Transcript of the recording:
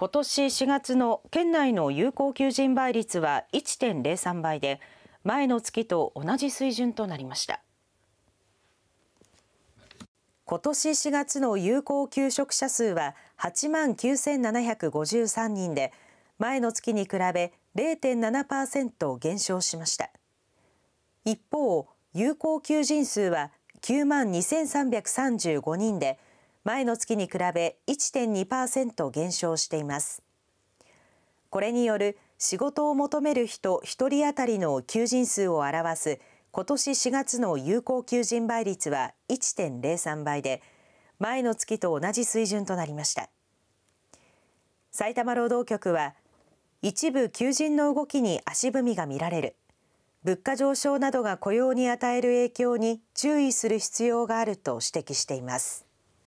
今年4月の県内の有効求人倍率は1.03倍で前の月と同じ水準となりました今年4月の有効求職者数は8万9753人で前の月に比べ0.7%減少しました一方有効求人数は9万2335人で前の月に比べ1.2%減少しています。これによる仕事を求める人1人当たりの求人数を表す今年4月の有効求人倍率は1.03倍で前の月と同じ水準となりました埼玉労働局は一部求人の動きに足踏みが見られる物価上昇などが雇用に与える影響に注意する必要があると指摘しています